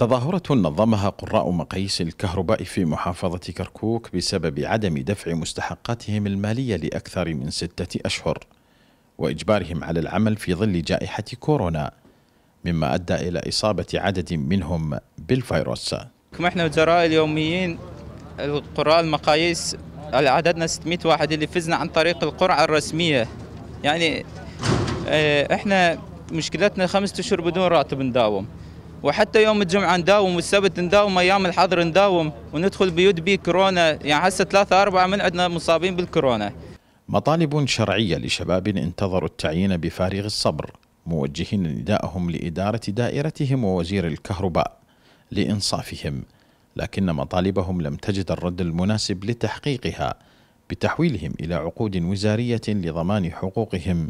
تظاهرة نظمها قراء مقاييس الكهرباء في محافظة كركوك بسبب عدم دفع مستحقاتهم المالية لأكثر من ستة أشهر وإجبارهم على العمل في ظل جائحة كورونا مما أدى إلى إصابة عدد منهم بالفيروس كما احنا وزراء اليوميين القراء المقاييس عددنا 600 واحد اللي فزنا عن طريق القرعة الرسمية يعني آه، احنا مشكلتنا خمسة أشهر بدون راتب نداوم وحتى يوم الجمعه نداوم والسبت نداوم ايام الحظر نداوم وندخل بيوت بي كورونا يعني هسه ثلاثه اربعه من عندنا مصابين بالكورونا. مطالب شرعيه لشباب انتظروا التعيين بفارغ الصبر موجهين نداءهم لاداره دائرتهم ووزير الكهرباء لانصافهم لكن مطالبهم لم تجد الرد المناسب لتحقيقها بتحويلهم الى عقود وزاريه لضمان حقوقهم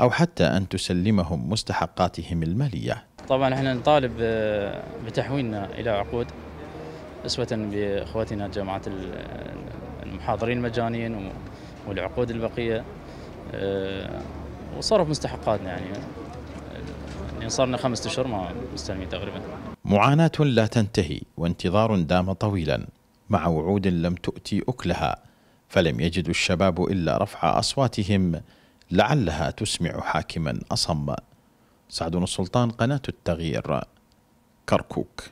او حتى ان تسلمهم مستحقاتهم الماليه. طبعا احنا نطالب آه، بتحويلنا الى عقود اسوة باخواتنا جماعة المحاضرين المجانيين والعقود البقية آه، وصرف مستحقاتنا يعني يعني صارنا خمسة اشهر ما مستلمين تقريبا معاناة لا تنتهي وانتظار دام طويلا مع وعود لم تؤتي اكلها فلم يجد الشباب الا رفع اصواتهم لعلها تسمع حاكما اصم سعدون السلطان قناة التغيير كركوك